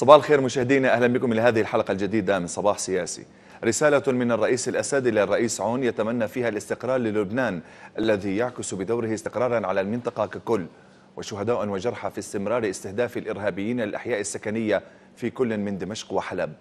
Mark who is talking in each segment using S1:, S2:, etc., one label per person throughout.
S1: صباح الخير مشاهدينا أهلا بكم إلى هذه الحلقة الجديدة من صباح سياسي رسالة من الرئيس الأسد إلى الرئيس عون يتمنى فيها الاستقرار للبنان الذي يعكس بدوره استقرارا على المنطقة ككل وشهداء وجرحى في استمرار استهداف الإرهابيين الأحياء السكنية في كل من دمشق وحلب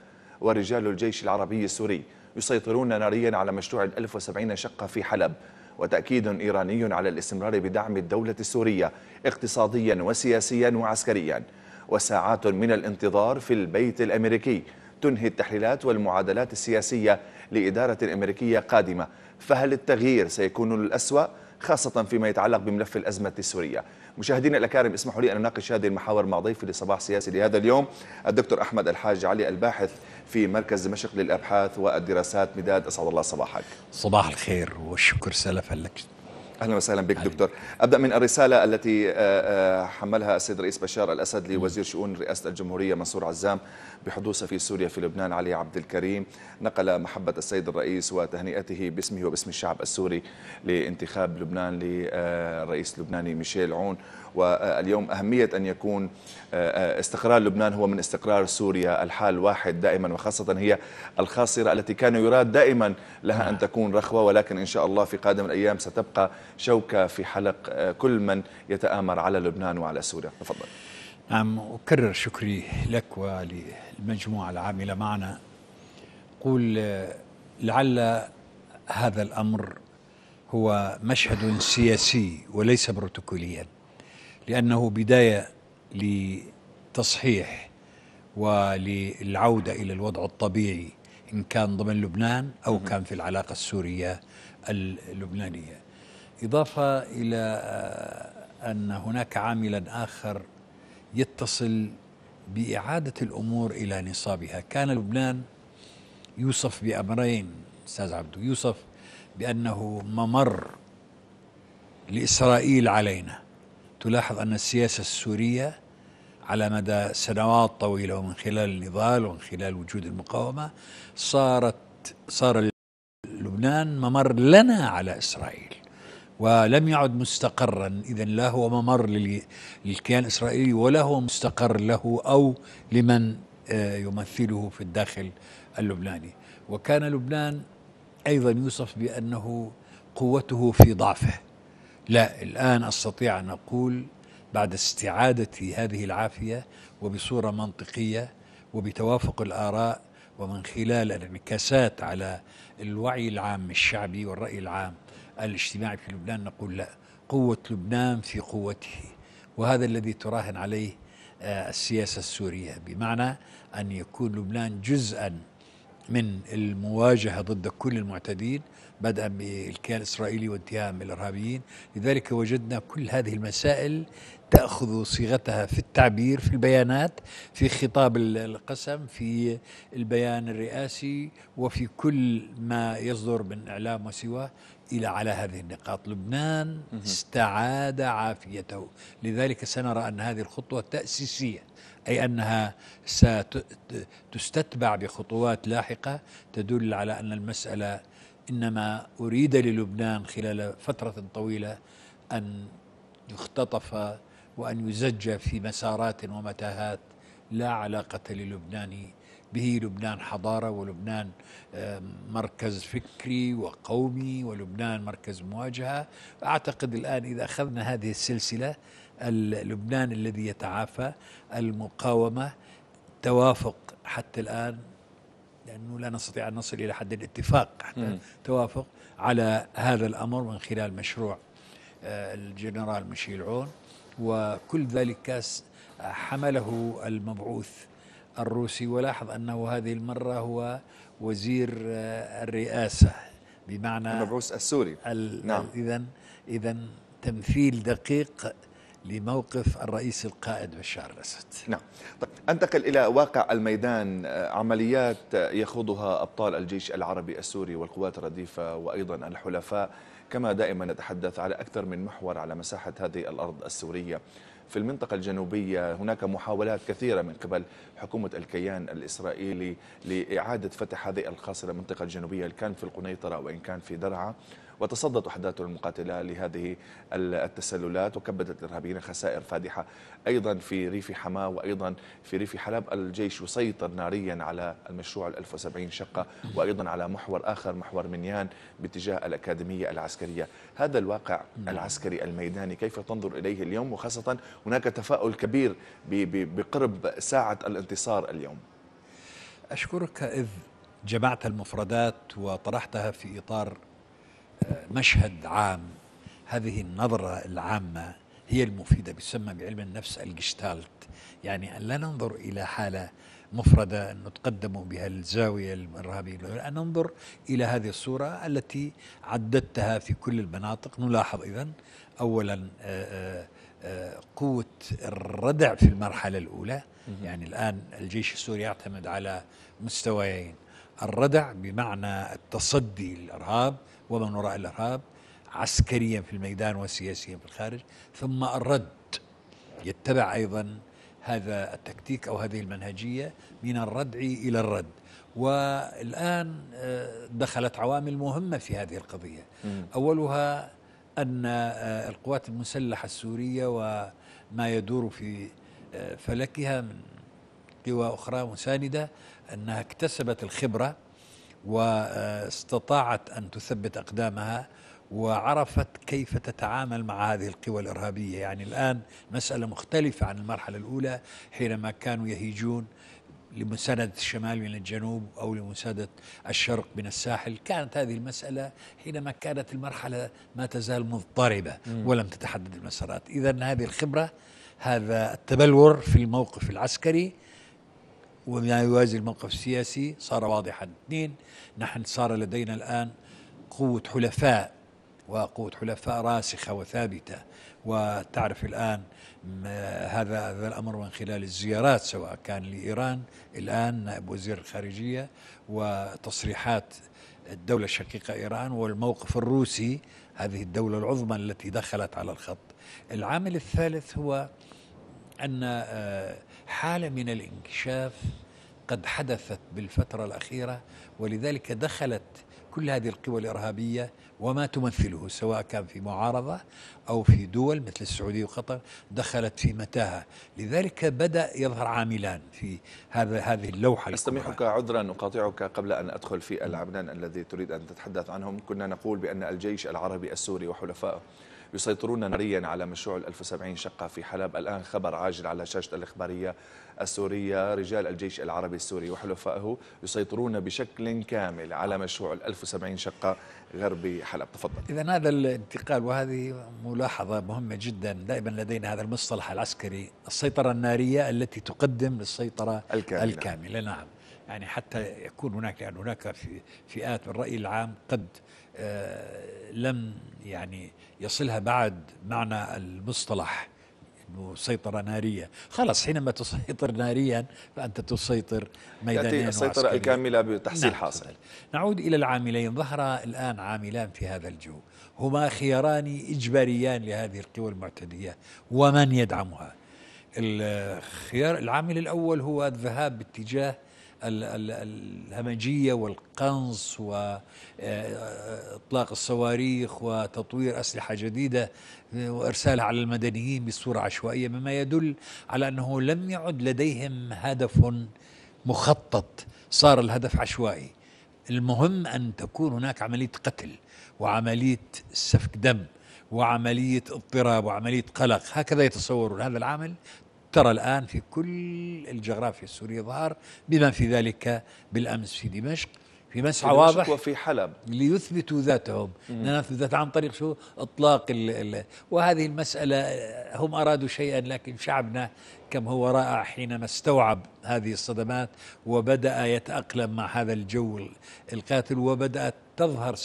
S1: ورجال الجيش العربي السوري يسيطرون ناريا على مشروع 1070 شقة في حلب وتأكيد إيراني على الاستمرار بدعم الدولة السورية اقتصاديا وسياسيا وعسكريا وساعات من الانتظار في البيت الأمريكي تنهي التحليلات والمعادلات السياسية لإدارة أمريكية قادمة فهل التغيير سيكون للأسوأ؟ خاصة فيما يتعلق بملف الأزمة السورية مشاهدينا الأكارم اسمحوا لي أن أناقش هذه المحاور مع ضيفي لصباح سياسي لهذا اليوم الدكتور أحمد الحاج علي الباحث في مركز دمشق للأبحاث والدراسات مداد أسعد الله صباحك
S2: صباح الخير والشكر سلفا لك
S1: اهلا وسهلا بك دكتور ابدا من الرساله التي آه، آه، حملها السيد الرئيس بشار الاسد لوزير شؤون رئاسه الجمهوريه منصور عزام بحدوثه في سوريا في لبنان علي عبد الكريم نقل محبه السيد الرئيس وتهنئته باسمه وباسم الشعب السوري لانتخاب لبنان للرئيس آه، اللبناني ميشيل عون واليوم أهمية أن يكون آه، آه، استقرار لبنان هو من استقرار سوريا الحال واحد دائما وخاصة هي الخاصرة التي كان يراد دائما لها أن تكون رخوة ولكن إن شاء الله في قادم الأيام ستبقى شوكة في حلق آه، كل من يتآمر على لبنان وعلى سوريا تفضل
S2: نعم أكرر شكري لك وللمجموعة العاملة معنا قول لعل هذا الأمر هو مشهد سياسي وليس بروتوكوليا لأنه بداية لتصحيح وللعودة إلى الوضع الطبيعي إن كان ضمن لبنان أو كان في العلاقة السورية اللبنانية إضافة إلى آه، أن هناك عاملا آخر يتصل بإعادة الأمور إلى نصابها كان لبنان يوصف بأمرين أستاذ عبدو يوصف بأنه ممر لإسرائيل علينا تلاحظ أن السياسة السورية على مدى سنوات طويلة ومن خلال النضال ومن خلال وجود المقاومة صارت صار لبنان ممر لنا على إسرائيل ولم يعد مستقرا إذا لا هو ممر للكيان الإسرائيلي ولا هو مستقر له أو لمن آه، يمثله في الداخل اللبناني وكان لبنان أيضا يوصف بأنه قوته في ضعفه لا الآن أستطيع أن أقول بعد استعادة هذه العافية وبصورة منطقية وبتوافق الآراء ومن خلال الانعكاسات على الوعي العام الشعبي والرأي العام الاجتماعي في لبنان نقول لا قوة لبنان في قوته وهذا الذي تراهن عليه آه، السياسة السورية بمعنى أن يكون لبنان جزءا من المواجهة ضد كل المعتدين بدءا بالكيان الإسرائيلي وانتهاء بالإرهابيين لذلك وجدنا كل هذه المسائل تأخذ صيغتها في التعبير في البيانات في خطاب القسم في البيان الرئاسي وفي كل ما يصدر من إعلام وسواه إلى على هذه النقاط لبنان استعاد عافيته لذلك سنرى أن هذه الخطوة تأسيسية أي أنها ستستتبع بخطوات لاحقة تدل على أن المسألة إنما أريد للبنان خلال فترة طويلة أن يختطف وأن يزج في مسارات ومتاهات لا علاقة للبنان به لبنان حضارة ولبنان مركز فكري وقومي ولبنان مركز مواجهة أعتقد الآن إذا أخذنا هذه السلسلة لبنان الذي يتعافى المقاومة توافق حتى الآن لأنه لا نستطيع أن نصل إلى حد الاتفاق حتى م. توافق على هذا الأمر من خلال مشروع آه، الجنرال مشيل عون وكل ذلك حمله المبعوث الروسي ولاحظ أنه هذه المرة هو وزير آه، الرئاسة بمعنى المبعوث السوري نعم إذا إذا تمثيل دقيق لموقف الرئيس القائد بشار الأسد
S1: نعم طيب أنتقل إلى واقع الميدان عمليات يخوضها أبطال الجيش العربي السوري والقوات الرديفة وأيضا الحلفاء كما دائما نتحدث على أكثر من محور على مساحة هذه الأرض السورية في المنطقة الجنوبية هناك محاولات كثيرة من قبل حكومة الكيان الإسرائيلي لإعادة فتح هذه القاصرة المنطقة الجنوبية إن كان في القنيطرة وإن كان في درعا وتصدت وحداته المقاتلة لهذه التسللات وكبدت الإرهابيين خسائر فادحة أيضا في ريف حماة وأيضا في ريف حلب الجيش يسيطر ناريا على المشروع ال 1070 شقة وأيضا على محور آخر محور منيان باتجاه الأكاديمية العسكرية هذا الواقع نعم. العسكري الميداني كيف تنظر إليه اليوم وخاصة هناك تفاؤل كبير بقرب ساعة الانتصار اليوم
S2: أشكرك إذ جمعت المفردات وطرحتها في إطار مشهد عام هذه النظرة العامة هي المفيدة بسمى بعلم النفس الجشتالت يعني أن لا ننظر إلى حالة مفردة أن نتقدم بها الزاوية الرهبية أن ننظر إلى هذه الصورة التي عددتها في كل المناطق نلاحظ إذا أولا آه، آه، آه، قوة الردع في المرحلة الأولى يعني الآن الجيش السوري يعتمد على مستويين الردع بمعنى التصدي للإرهاب ومن وراء الارهاب عسكريا في الميدان وسياسيا في الخارج ثم الرد يتبع ايضا هذا التكتيك او هذه المنهجيه من الردع الى الرد والان آه، دخلت عوامل مهمه في هذه القضيه اولها ان آه، القوات المسلحه السوريه وما يدور في آه، فلكها من قوى اخرى مسانده انها اكتسبت الخبره واستطاعت أن تثبت أقدامها وعرفت كيف تتعامل مع هذه القوى الإرهابية يعني الآن مسألة مختلفة عن المرحلة الأولى حينما كانوا يهيجون لمساندة الشمال من الجنوب أو لمساندة الشرق من الساحل كانت هذه المسألة حينما كانت المرحلة ما تزال مضطربة ولم تتحدد المسارات إذا هذه الخبرة هذا التبلور في الموقف العسكري وما يوازي الموقف السياسي صار واضحا اثنين نحن صار لدينا الآن قوة حلفاء وقوة حلفاء راسخة وثابتة وتعرف الآن هذا هذا الأمر من خلال الزيارات سواء كان لإيران الآن نائب وزير الخارجية وتصريحات الدولة الشقيقة إيران والموقف الروسي هذه الدولة العظمى التي دخلت على الخط العامل الثالث هو أن آه، حالة من الانكشاف قد حدثت بالفترة الأخيرة ولذلك دخلت كل هذه القوى الإرهابية وما تمثله سواء كان في معارضة أو في دول مثل السعودية وقطر دخلت في متاهة لذلك بدأ يظهر عاملان في
S1: هذا هذه اللوحة أستميحك عذرا أقاطعك قبل أن أدخل في العمدان الذي تريد أن تتحدث عنهم كنا نقول بأن الجيش العربي السوري وحلفائه يسيطرون ناريا على مشروع ال 1070 شقة في حلب الآن خبر عاجل على شاشة الإخبارية السورية رجال الجيش العربي السوري وحلفائه يسيطرون بشكل كامل على مشروع ال 1070 شقة غربي حلب تفضل
S2: إذا هذا الانتقال وهذه ملاحظة مهمة جدا دائما لدينا هذا المصطلح العسكري السيطرة النارية التي تقدم للسيطرة الكاملة, الكاملة نعم يعني حتى يكون هناك لأن يعني هناك فئات بالراي الرأي العام قد آه، لم يعني يصلها بعد معنى المصطلح انه سيطره ناريه، خلص حينما تسيطر ناريا فانت تسيطر ميدانيا تاتي السيطره الكامله بتحصيل نعم حاصل. نعود الى العاملين، ظهر الان عاملان في هذا الجو، هما خياران اجباريان لهذه القوى المعتديه ومن يدعمها، الخيار العامل الأول هو الذهاب باتجاه الهمجية والقنص وإطلاق آه، الصواريخ وتطوير أسلحة جديدة وإرسالها على المدنيين بصورة عشوائية مما يدل على أنه لم يعد لديهم هدف مخطط صار الهدف عشوائي المهم أن تكون هناك عملية قتل وعملية سفك دم وعملية اضطراب وعملية قلق هكذا يتصورون هذا العامل ترى الآن في كل الجغرافيا السورية ظهر بما في ذلك بالأمس في دمشق في مسعى واضح
S1: وفي حلب
S2: ليثبتوا ذاتهم ذات عن طريق شو اطلاق الـ الـ وهذه المساله هم ارادوا شيئا لكن شعبنا كم هو رائع حينما استوعب هذه الصدمات وبدأ يتأقلم مع هذا الجو القاتل وبدأت تظهر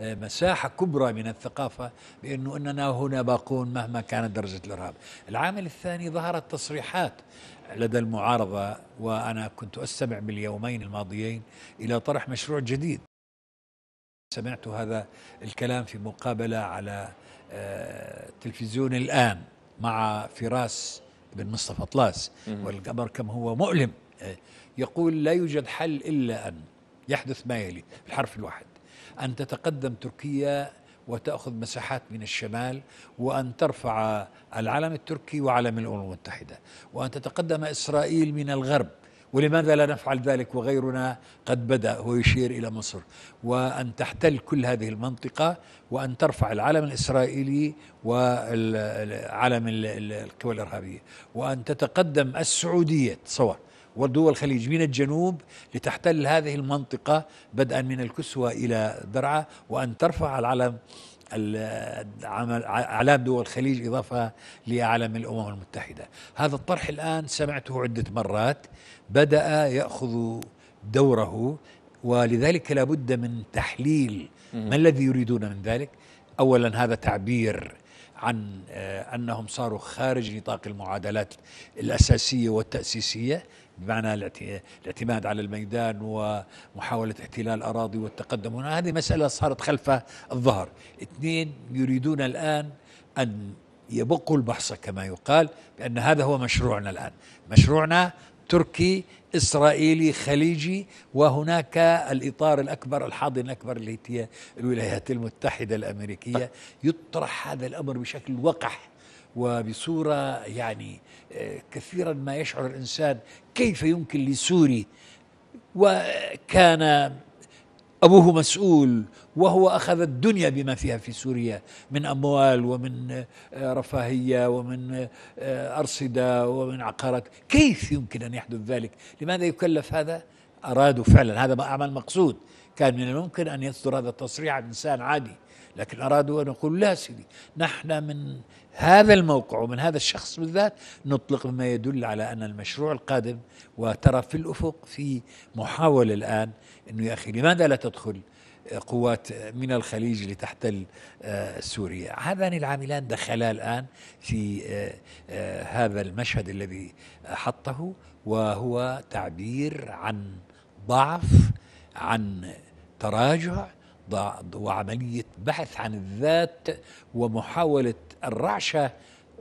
S2: مساحة كبرى من الثقافة بأنه أننا هنا باقون مهما كانت درجة الإرهاب العامل الثاني ظهرت تصريحات لدى المعارضة وأنا كنت أستمع باليومين الماضيين إلى طرح مشروع جديد سمعت هذا الكلام في مقابلة على آه، تلفزيون الآن مع فراس بن مصطفى طلاس والقمر كم هو مؤلم إيه. يقول لا يوجد حل إلا أن يحدث ما يلي الحرف الواحد أن تتقدم تركيا وتأخذ مساحات من الشمال وأن ترفع العلم التركي وعلم الأمم المتحدة وأن تتقدم إسرائيل من الغرب ولماذا لا نفعل ذلك وغيرنا قد بدأ ويشير إلى مصر وأن تحتل كل هذه المنطقة وأن ترفع العلم الإسرائيلي وعلم القوى الإرهابية وأن تتقدم السعودية تصور ودول الخليج من الجنوب لتحتل هذه المنطقة بدءا من الكسوة إلى درعا وأن ترفع العلم اعلام دول الخليج اضافه لاعلام الامم المتحده هذا الطرح الان سمعته عده مرات بدا ياخذ دوره ولذلك لابد من تحليل ما الذي يريدون من ذلك اولا هذا تعبير عن آه، انهم صاروا خارج نطاق المعادلات الاساسيه والتاسيسيه بمعنى الاعتماد على الميدان ومحاولة احتلال الأراضي والتقدم هنا هذه مسألة صارت خلف الظهر اثنين يريدون الآن أن يبقوا البحصة كما يقال بأن هذا هو مشروعنا الآن مشروعنا تركي إسرائيلي خليجي وهناك الإطار الأكبر الحاضن الأكبر اللي هي الولايات المتحدة الأمريكية طيب. يطرح هذا الأمر بشكل وقح وبصورة يعني آه، كثيرا ما يشعر الإنسان كيف يمكن لسوري وكان أبوه مسؤول وهو أخذ الدنيا بما فيها في سوريا من أموال ومن آه، رفاهية ومن آه، أرصدة ومن عقارات كيف يمكن أن يحدث ذلك لماذا يكلف هذا أرادوا فعلا هذا عمل أعمال مقصود كان من الممكن أن يصدر هذا التصريح عن إنسان عادي لكن أرادوا أن يقولوا لا سيدي نحن من هذا الموقع ومن هذا الشخص بالذات نطلق بما يدل على أن المشروع القادم وترى في الأفق في محاولة الآن أنه يا أخي لماذا لا تدخل قوات من الخليج لتحتل آه، سوريا هذان العاملان دخلا الآن في آه، آه، هذا المشهد الذي حطه وهو تعبير عن ضعف عن تراجع وعملية بحث عن الذات ومحاولة الرعشة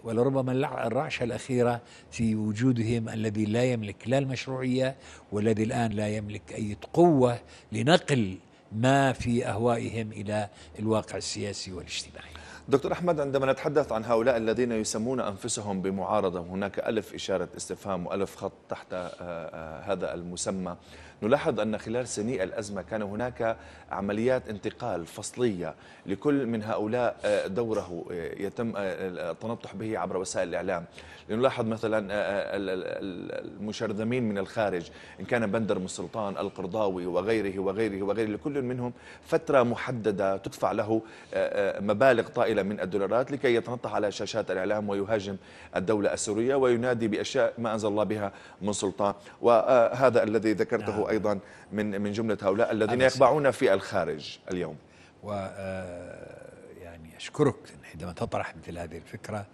S2: ولربما الرعشة الأخيرة في وجودهم الذي لا يملك لا المشروعية والذي الآن لا يملك أي قوة لنقل ما في
S1: أهوائهم إلى الواقع السياسي والاجتماعي دكتور أحمد عندما نتحدث عن هؤلاء الذين يسمون أنفسهم بمعارضة هناك ألف إشارة استفهام وألف خط تحت آه، آه، هذا المسمى نلاحظ أن خلال سني الأزمة كان هناك عمليات انتقال فصلية لكل من هؤلاء آه، دوره آه، يتم آه، التنطح به عبر وسائل الإعلام لنلاحظ مثلا المشرذمين من الخارج إن كان بندر مسلطان سلطان القرضاوي وغيره وغيره وغيره لكل منهم فترة محددة تدفع له مبالغ طائلة من الدولارات لكي يتنطح على شاشات الإعلام ويهاجم الدولة السورية وينادي بأشياء ما أنزل الله بها من سلطان وهذا الذي ذكرته نعم. أيضا من من جملة هؤلاء الذين يخضعون في الخارج اليوم
S2: و آه، يعني أشكرك عندما تطرح مثل هذه الفكرة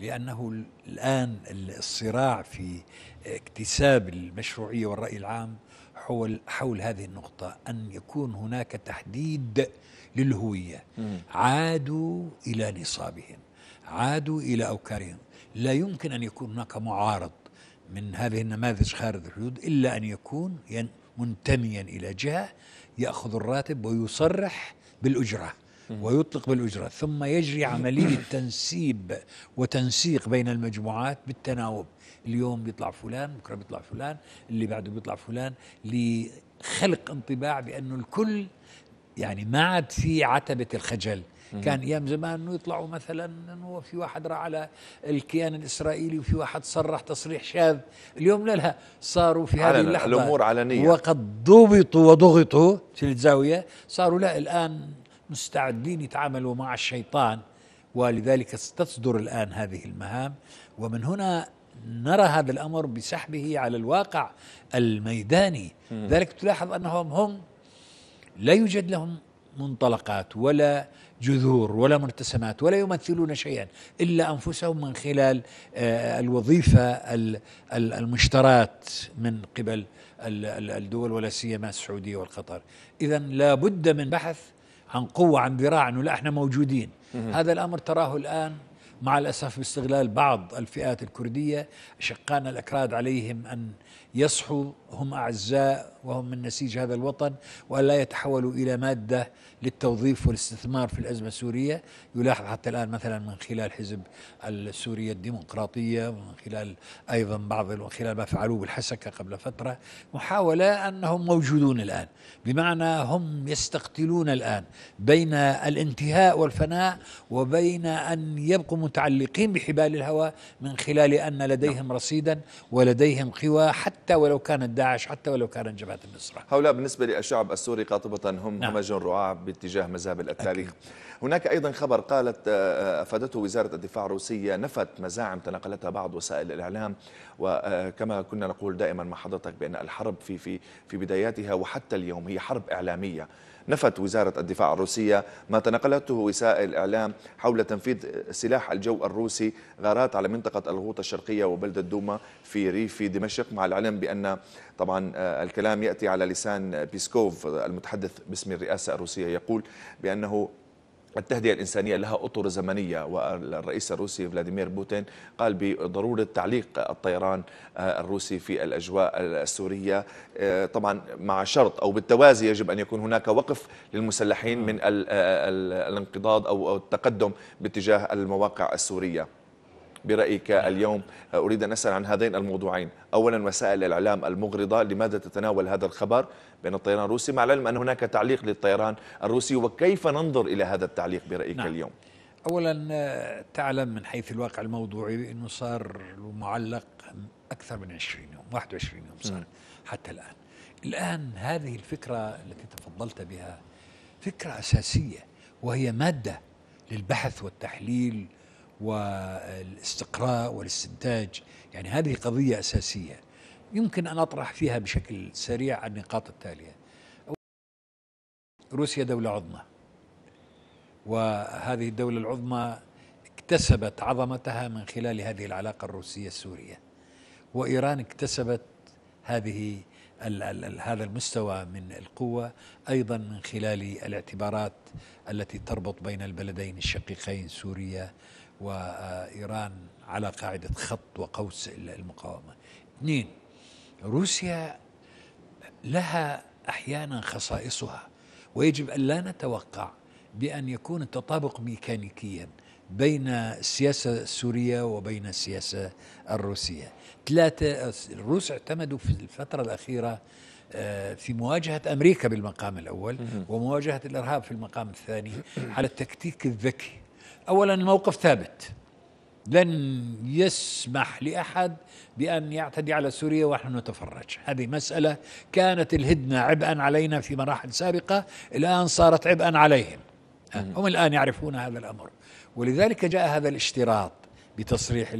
S2: لأنه الآن الصراع في اكتساب المشروعية والرأي العام حول حول هذه النقطة أن يكون هناك تحديد للهوية عادوا إلى نصابهم عادوا إلى أوكارهم لا يمكن أن يكون هناك معارض من هذه النماذج خارج الحدود إلا أن يكون منتميا إلى جهة يأخذ الراتب ويصرح بالأجرة ويطلق بالأجرة ثم يجري عملية تنسيب وتنسيق بين المجموعات بالتناوب اليوم بيطلع فلان بكرة بيطلع فلان اللي بعده بيطلع فلان لخلق انطباع بأنه الكل يعني ما عاد في عتبة الخجل كان ايام زمان انه يطلعوا مثلا انه في واحد راح على الكيان الاسرائيلي وفي واحد صرح تصريح شاذ اليوم لا لا صاروا في هذه اللحظه الامور علنيه وقد ضبطوا وضغطوا في الزاويه صاروا لا الان مستعدين يتعاملوا مع الشيطان ولذلك تصدر الان هذه المهام ومن هنا نرى هذا الامر بسحبه على الواقع الميداني لذلك ذلك تلاحظ انهم هم لا يوجد لهم منطلقات ولا جذور ولا مرتسمات ولا يمثلون شيئا الا انفسهم من خلال آه، الوظيفه المشترات من قبل الدول ولا سيما السعوديه والقطر اذا لا بد من بحث عن قوه عن ذراع انه لا احنا موجودين هذا الامر تراه الان مع الاسف باستغلال بعض الفئات الكرديه اشقائنا الاكراد عليهم ان يصحوا هم أعزاء وهم من نسيج هذا الوطن وأن لا يتحولوا إلى مادة للتوظيف والاستثمار في الأزمة السورية يلاحظ حتى الآن مثلا من خلال حزب السورية الديمقراطية ومن خلال أيضا بعض من خلال ما فعلوه بالحسكة قبل فترة محاولة أنهم موجودون الآن بمعنى هم يستقتلون الآن بين الانتهاء والفناء وبين أن يبقوا متعلقين بحبال الهوى من خلال أن لديهم نعم. رصيدا ولديهم قوى حتى ولو كانت داعش حتى ولو كانت جبهة النصرة
S1: هؤلاء بالنسبة للشعب السوري قاطبة هم نعم. همج رعاع باتجاه مذاهب التاريخ هناك أيضا خبر قالت آه، أفادته وزارة الدفاع الروسية نفت مزاعم تناقلتها بعض وسائل الإعلام وكما آه، كنا نقول دائما مع حضرتك بأن الحرب في في في بداياتها وحتى اليوم هي حرب إعلامية نفت وزارة الدفاع الروسية ما تنقلته وسائل الإعلام حول تنفيذ سلاح الجو الروسي غارات على منطقة الغوطة الشرقية وبلدة دوما في ريف دمشق مع العلم بأن طبعا آه، الكلام يأتي على لسان بيسكوف المتحدث باسم الرئاسة الروسية يقول بأنه التهدئة الإنسانية لها أطر زمنية والرئيس الروسي فلاديمير بوتين قال بضرورة تعليق الطيران آه، الروسي في الأجواء السورية آه، طبعا مع شرط أو بالتوازي يجب أن يكون هناك وقف للمسلحين من آه، الانقضاض أو التقدم باتجاه المواقع السورية برأيك اليوم آه، أريد أن أسأل عن هذين الموضوعين أولا وسائل الإعلام المغرضة لماذا تتناول هذا الخبر بين الطيران الروسي مع العلم أن هناك تعليق للطيران الروسي وكيف ننظر إلى هذا التعليق برأيك نعم. اليوم
S2: أولا آه، تعلم من حيث الواقع الموضوعي أنه صار معلق أكثر من 20 يوم 21 يوم صار حتى الآن الآن هذه الفكرة التي تفضلت بها فكرة أساسية وهي مادة للبحث والتحليل والاستقراء والاستنتاج يعني هذه قضية أساسية يمكن أن أطرح فيها بشكل سريع النقاط التالية روسيا دولة عظمى وهذه الدولة العظمى اكتسبت عظمتها من خلال هذه العلاقة الروسية السورية وإيران اكتسبت هذه الـ الـ الـ هذا المستوى من القوة أيضا من خلال الاعتبارات التي تربط بين البلدين الشقيقين سوريا وإيران على قاعدة خط وقوس المقاومة اثنين روسيا لها أحيانا خصائصها ويجب أن لا نتوقع بأن يكون التطابق ميكانيكيا بين السياسة السورية وبين السياسة الروسية ثلاثة الروس اعتمدوا في الفترة الأخيرة آه، في مواجهة أمريكا بالمقام الأول ومواجهة الإرهاب في المقام الثاني على التكتيك الذكي اولا الموقف ثابت لن يسمح لاحد بان يعتدي على سوريا ونحن نتفرج، هذه مساله كانت الهدنه عبئا علينا في مراحل سابقه، الان صارت عبئا عليهم. هم الان يعرفون هذا الامر، ولذلك جاء هذا الاشتراط بتصريح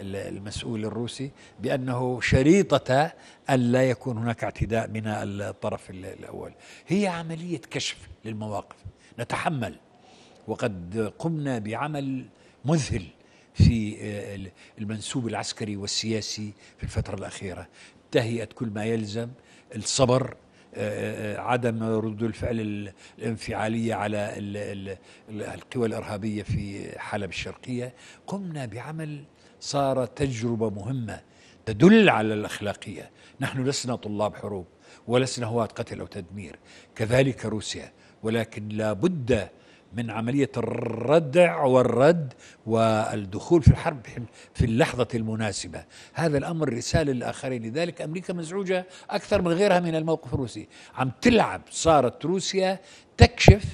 S2: المسؤول الروسي بانه شريطه ان لا يكون هناك اعتداء من الطرف الاول، هي عمليه كشف للمواقف، نتحمل وقد قمنا بعمل مذهل في آه، المنسوب العسكري والسياسي في الفترة الأخيرة تهيئة كل ما يلزم الصبر آه، آه، عدم ردود الفعل الانفعالية على القوى الإرهابية في حلب الشرقية قمنا بعمل صار تجربة مهمة تدل على الأخلاقية نحن لسنا طلاب حروب ولسنا هواة قتل أو تدمير كذلك روسيا ولكن لا بد من عملية الردع والرد والدخول في الحرب في اللحظة المناسبة هذا الأمر رسالة للآخرين لذلك أمريكا مزعوجة أكثر من غيرها من الموقف الروسي عم تلعب صارت روسيا تكشف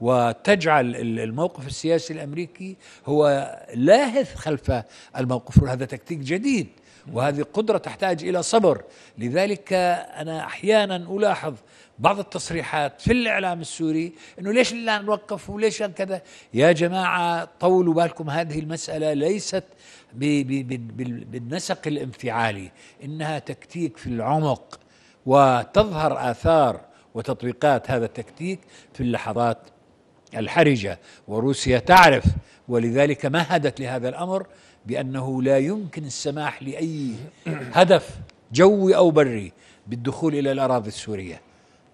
S2: وتجعل الموقف السياسي الامريكي هو لاهث خلف الموقف هذا تكتيك جديد وهذه قدرة تحتاج إلى صبر لذلك أنا أحيانا ألاحظ بعض التصريحات في الإعلام السوري أنه ليش لا نوقف وليش كذا يا جماعة طولوا بالكم هذه المسألة ليست بالنسق الانفعالي إنها تكتيك في العمق وتظهر آثار وتطبيقات هذا التكتيك في اللحظات الحرجة وروسيا تعرف ولذلك مهدت لهذا الأمر بأنه لا يمكن السماح لأي هدف جوي أو بري بالدخول إلى الأراضي السورية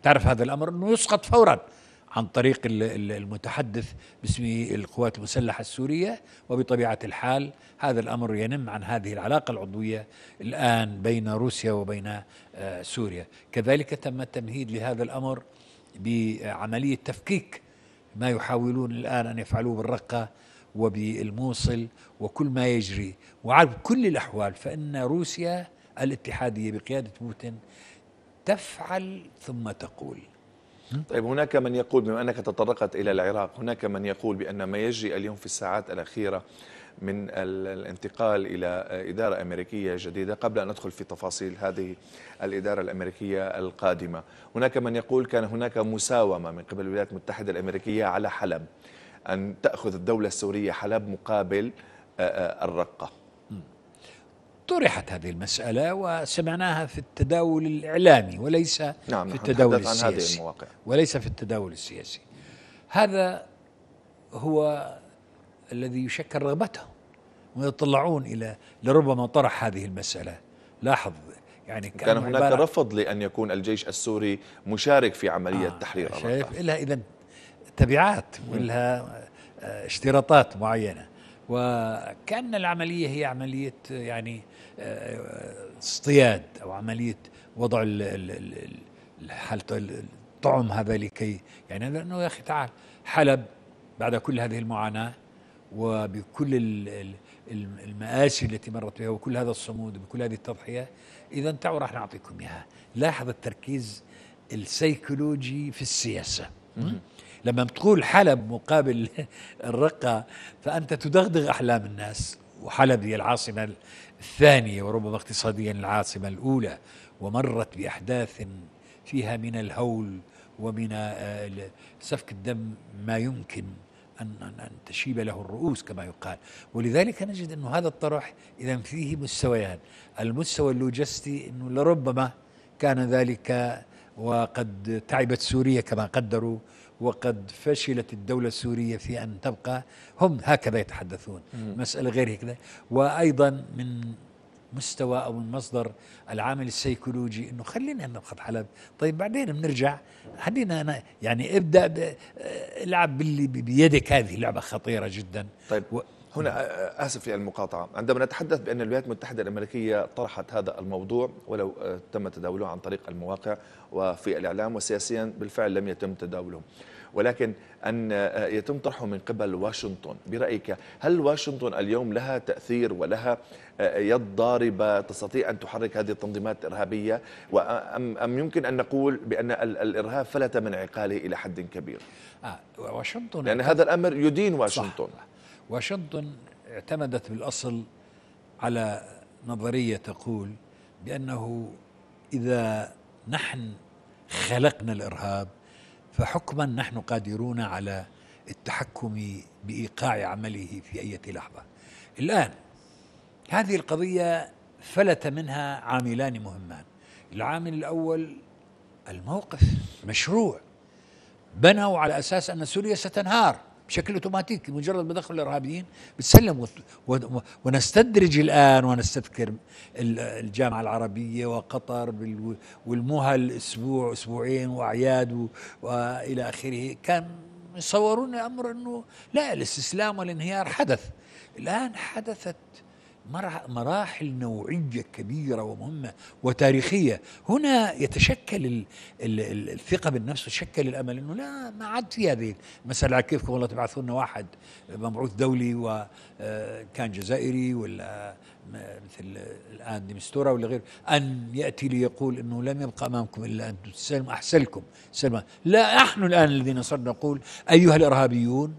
S2: تعرف هذا الأمر أنه يسقط فورا عن طريق المتحدث باسم القوات المسلحة السورية وبطبيعة الحال هذا الأمر ينم عن هذه العلاقة العضوية الآن بين روسيا وبين آه، سوريا كذلك تم التمهيد لهذا الأمر بعملية تفكيك ما يحاولون الآن أن يفعلوه بالرقة وبالموصل وكل ما يجري وعلى كل الأحوال فإن روسيا الاتحادية بقيادة بوتين تفعل ثم تقول
S1: طيب هناك من يقول بما أنك تطرقت إلى العراق هناك من يقول بأن ما يجري اليوم في الساعات الأخيرة من الانتقال إلى إدارة أمريكية جديدة قبل أن ندخل في تفاصيل هذه الإدارة الأمريكية القادمة هناك من يقول كان هناك مساومة من قبل الولايات المتحدة الأمريكية على حلب أن تأخذ الدولة السورية حلب مقابل آه، آه، الرقة
S2: طرحت هذه المسألة وسمعناها في التداول الإعلامي وليس نعم في التداول السياسي عن هذه المواقع. وليس في التداول السياسي هذا هو الذي يشكل رغبته ويطلعون إلى لربما طرح هذه المسألة لاحظ يعني
S1: كان هناك رفض لأن يكون الجيش السوري مشارك في عملية آه تحرير شايف
S2: إلا إذا تبعات ولها آه، اشتراطات معينه وكان العمليه هي عمليه يعني آه، اصطياد او عمليه وضع الطعم هذا لكي يعني لانه يا اخي تعال حلب بعد كل هذه المعاناه وبكل المآسي التي مرت بها وكل هذا الصمود وبكل هذه التضحيه اذا تعالوا راح نعطيكم اياها لاحظ التركيز السيكولوجي في السياسه لما بتقول حلب مقابل الرقة فأنت تدغدغ أحلام الناس وحلب هي العاصمة الثانية وربما اقتصاديا العاصمة الأولى ومرت بأحداث فيها من الهول ومن آه، سفك الدم ما يمكن أن, أن, أن تشيب له الرؤوس كما يقال ولذلك نجد أن هذا الطرح إذا فيه مستويان المستوى اللوجستي أنه لربما كان ذلك وقد تعبت سوريا كما قدروا وقد فشلت الدولة السورية في أن تبقى هم هكذا يتحدثون مم. مسألة غير هكذا وأيضا من مستوى أو من مصدر العامل السيكولوجي أنه خلينا نأخذ حلب طيب بعدين بنرجع خلينا أنا يعني ابدأ آه، العب باللي بيدك هذه لعبة خطيرة جدا طيب و هنا
S1: نعم. آه، اسف في المقاطعه، عندما نتحدث بان الولايات المتحده الامريكيه طرحت هذا الموضوع ولو آه، تم تداوله عن طريق المواقع وفي الاعلام وسياسيا بالفعل لم يتم تداوله. ولكن أن آه، يتم طرحه من قبل واشنطن برأيك هل واشنطن اليوم لها تأثير ولها آه، يد ضاربة تستطيع أن تحرك هذه التنظيمات الإرهابية أم يمكن أن نقول بأن الإرهاب فلت من عقاله إلى حد كبير آه واشنطن لأن هذا الأمر يدين واشنطن صح.
S2: واشنطن اعتمدت بالأصل على نظرية تقول بأنه إذا نحن خلقنا الإرهاب فحكما نحن قادرون على التحكم بايقاع عمله في اي لحظه الان هذه القضيه فلت منها عاملان مهمان العامل الاول الموقف مشروع بنوا على اساس ان سوريا ستنهار بشكل اوتوماتيكي مجرد ما دخلوا الارهابيين بتسلم ونستدرج الان ونستذكر الجامعه العربيه وقطر والمهل اسبوع اسبوعين واعياد والى اخره كان يصورون الامر انه لا الاستسلام والانهيار حدث الان حدثت مراحل نوعيه كبيره ومهمه وتاريخيه هنا يتشكل الثقه بالنفس وتشكل الامل انه لا ما عاد في هذه المساله على كيفكم والله تبعثوا لنا واحد مبعوث دولي وكان آه، جزائري ولا مثل الان ديمستورا ولا غير ان ياتي ليقول انه لم يبقى امامكم الا ان تسلم احسنكم سلمة. لا نحن الان الذين صرنا نقول ايها الارهابيون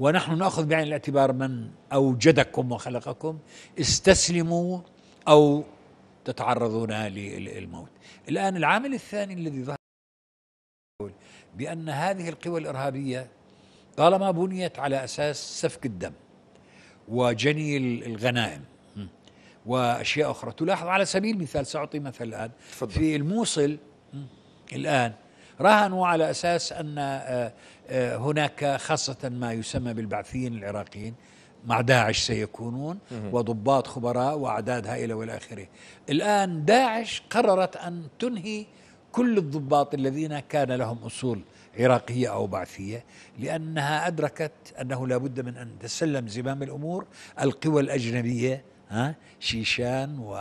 S2: ونحن ناخذ بعين الاعتبار من اوجدكم وخلقكم استسلموا او تتعرضون للموت. الان العامل الثاني الذي ظهر بان هذه القوى الارهابيه طالما بنيت على اساس سفك الدم وجني الغنائم واشياء اخرى تلاحظ على سبيل المثال ساعطي مثل الان تفضل. في الموصل الان راهنوا على اساس ان آه، آه، هناك خاصة ما يسمى بالبعثيين العراقيين مع داعش سيكونون وضباط خبراء وأعداد هائلة والآخره الآن داعش قررت أن تنهي كل الضباط الذين كان لهم أصول عراقية أو بعثية لأنها أدركت أنه لا بد من أن تسلم زمام الأمور القوى الأجنبية ها شيشان و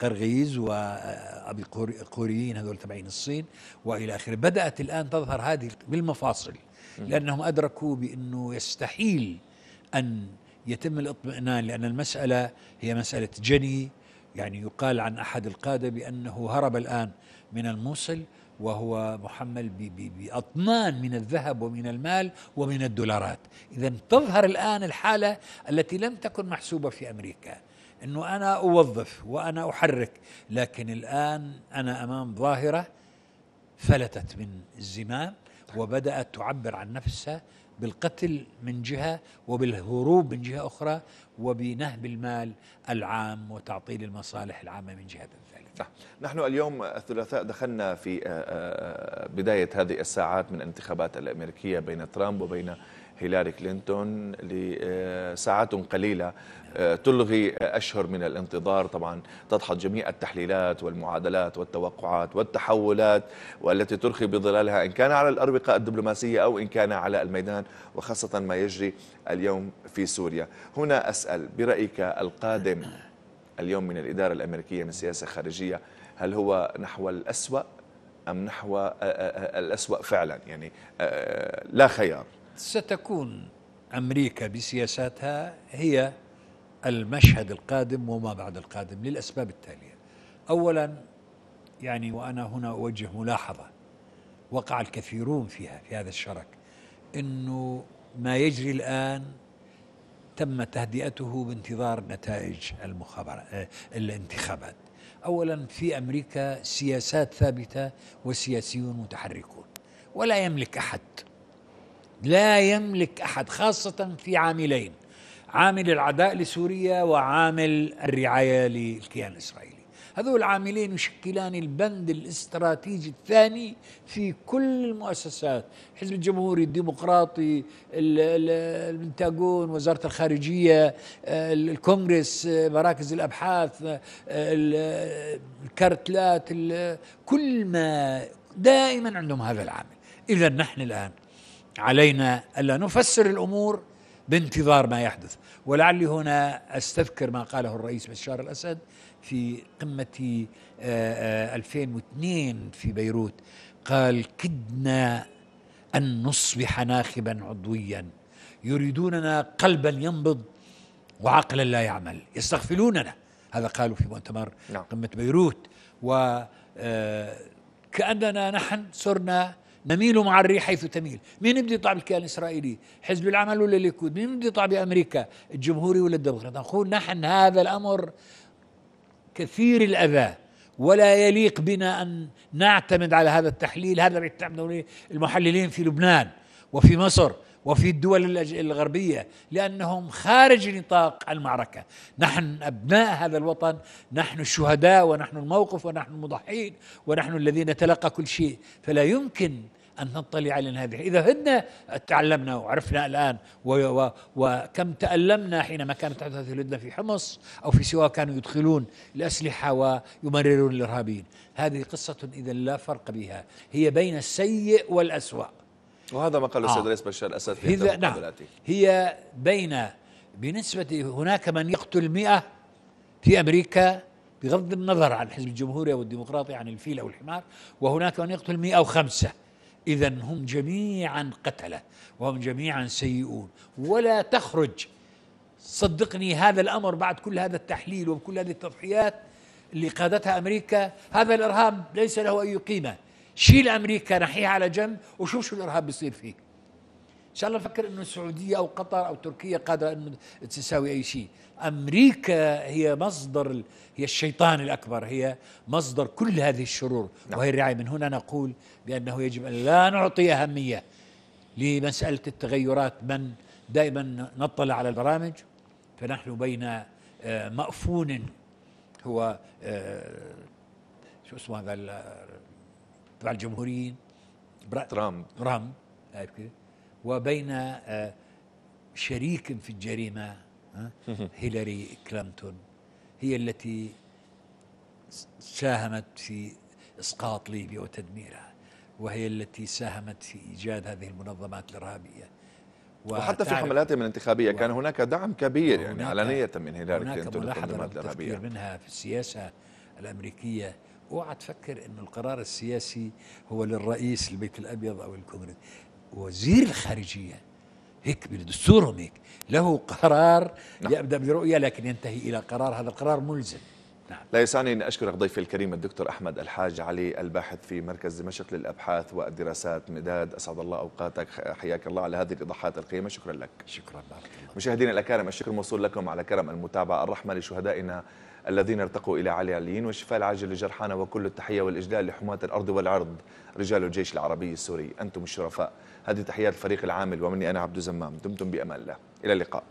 S2: قرغيز وابي هذول تبعين الصين والى اخره بدات الان تظهر هذه بالمفاصل لانهم ادركوا بانه يستحيل ان يتم الاطمئنان لان المساله هي مساله جني يعني يقال عن احد القاده بانه هرب الان من الموصل وهو محمل باطنان من الذهب ومن المال ومن الدولارات اذا تظهر الان الحاله التي لم تكن محسوبه في امريكا انه انا اوظف وانا احرك لكن الان انا امام ظاهره فلتت من الزمام وبدات تعبر عن نفسها بالقتل من جهه وبالهروب من جهه اخرى وبنهب المال العام وتعطيل المصالح العامه من جهه ثالثه.
S1: نحن اليوم الثلاثاء دخلنا في آه، آه، آه، بدايه هذه الساعات من الانتخابات الامريكيه بين ترامب وبين هيلاري كلينتون لساعات قليلة آه، تلغي أشهر من الانتظار طبعا تضحط جميع التحليلات والمعادلات والتوقعات والتحولات والتي ترخي بظلالها إن كان على الأروقة الدبلوماسية أو إن كان على الميدان وخاصة ما يجري اليوم في سوريا هنا أسأل برأيك القادم اليوم من الإدارة الأمريكية من سياسة خارجية هل هو نحو الأسوأ أم نحو آه، آه، الأسوأ فعلا يعني لا خيار
S2: ستكون امريكا بسياساتها هي المشهد القادم وما بعد القادم للاسباب التاليه. اولا يعني وانا هنا اوجه ملاحظه وقع الكثيرون فيها في هذا الشرك انه ما يجري الان تم تهدئته بانتظار نتائج المخابرات آه، الانتخابات. اولا في امريكا سياسات ثابته وسياسيون متحركون ولا يملك احد لا يملك احد خاصه في عاملين عامل العداء لسوريا وعامل الرعايه للكيان الاسرائيلي هذول العاملين يشكلان البند الاستراتيجي الثاني في كل المؤسسات حزب الجمهوري الديمقراطي البنتاغون وزارة الخارجية الكونغرس مراكز الأبحاث الكارتلات كل ما دائما عندهم هذا العامل إذا نحن الآن علينا الا نفسر الامور بانتظار ما يحدث ولعلي هنا استذكر ما قاله الرئيس بشار الاسد في قمه 2002 آه، آه، في بيروت قال كدنا ان نصبح ناخبا عضويا يريدوننا قلبا ينبض وعقلا لا يعمل يستغفلوننا هذا قالوا في مؤتمر نعم. قمه بيروت و آه، كاننا نحن صرنا نميل مع الريح حيث تميل مين بده يطلع بالكيان الإسرائيلي حزب العمل ولا الليكود مين بده يطلع بأمريكا الجمهوري ولا الديمقراطي نقول نحن هذا الأمر كثير الأذى ولا يليق بنا أن نعتمد على هذا التحليل هذا بيعتمدوا المحللين في لبنان وفي مصر وفي الدول الغربية لأنهم خارج نطاق المعركة نحن أبناء هذا الوطن نحن الشهداء ونحن الموقف ونحن المضحين ونحن الذين تلقى كل شيء فلا يمكن أن نطلع هذه إذا هدنا تعلمنا وعرفنا الآن وكم تألمنا حينما كانت تحدث الهدنة في حمص أو في سواء كانوا يدخلون الأسلحة ويمررون الإرهابيين هذه قصة إذا لا فرق بها هي بين السيء والأسوأ
S1: وهذا ما قاله السيد آه. رئيس بشار الأسد في هي نعم
S2: هي بين بنسبة هناك من يقتل مئة في أمريكا بغض النظر عن حزب الجمهوري والديمقراطي عن الفيل أو الحمار وهناك من يقتل 105 إذا هم جميعا قتلة وهم جميعا سيئون ولا تخرج صدقني هذا الأمر بعد كل هذا التحليل وكل هذه التضحيات اللي قادتها أمريكا هذا الإرهاب ليس له أي قيمة شيل أمريكا نحيها على جنب وشوف شو الإرهاب بيصير فيه شاء الله نفكر انه السعوديه او قطر او تركيا قادره انه تساوي اي شيء امريكا هي مصدر هي الشيطان الاكبر هي مصدر كل هذه الشرور نعم. وهي الرعايه من هنا نقول بانه يجب ان لا نعطي اهميه لمساله التغيرات من دائما نطلع على البرامج فنحن بين آه، مأفون هو آه، شو اسمه هذا آه، تبع الجمهوريين ترامب ترامب وبين آه، شريك في الجريمة آه، هيلاري كلينتون هي التي ساهمت في إسقاط ليبيا وتدميرها وهي التي ساهمت في إيجاد هذه المنظمات الإرهابية
S1: وحتى في حملاتهم الانتخابيه كان هناك دعم كبير يعني علنيه من هيلاري كلينتون ملاحظة تفكير
S2: منها في السياسه الامريكيه اوعى تفكر ان القرار السياسي هو للرئيس البيت الابيض او الكونغرس وزير الخارجية هيك بدستورهم هيك له قرار نعم. يبدأ برؤية لكن ينتهي إلى قرار هذا القرار ملزم
S1: نعم. لا يسعني أن أشكرك ضيفي الكريم الدكتور أحمد الحاج علي الباحث في مركز دمشق للأبحاث والدراسات مداد أسعد الله أوقاتك حياك الله على هذه الإيضاحات القيمة شكرا لك شكرا بارك الله مشاهدينا الأكارم الشكر موصول لكم على كرم المتابعة الرحمة لشهدائنا الذين ارتقوا إلى علي عليين والشفاء العاجل لجرحانا وكل التحية والإجلال لحماة الأرض والعرض رجال الجيش العربي السوري أنتم الشرفاء هذه تحيات الفريق العامل ومني أنا عبد زمام دمتم بأمان الله إلى اللقاء